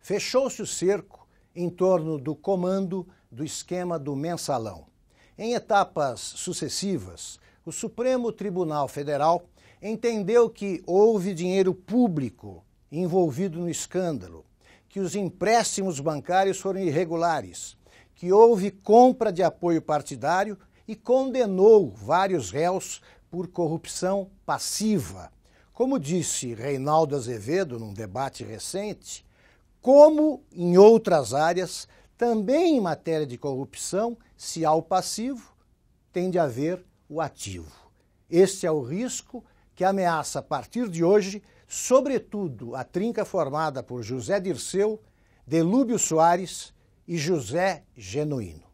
Fechou-se o cerco em torno do comando do esquema do mensalão. Em etapas sucessivas, o Supremo Tribunal Federal entendeu que houve dinheiro público envolvido no escândalo, que os empréstimos bancários foram irregulares, que houve compra de apoio partidário e condenou vários réus por corrupção passiva. Como disse Reinaldo Azevedo num debate recente, como em outras áreas, também em matéria de corrupção, se há o passivo, tem de haver o ativo. Este é o risco que ameaça a partir de hoje, sobretudo a trinca formada por José Dirceu, Delúbio Soares e José Genuíno.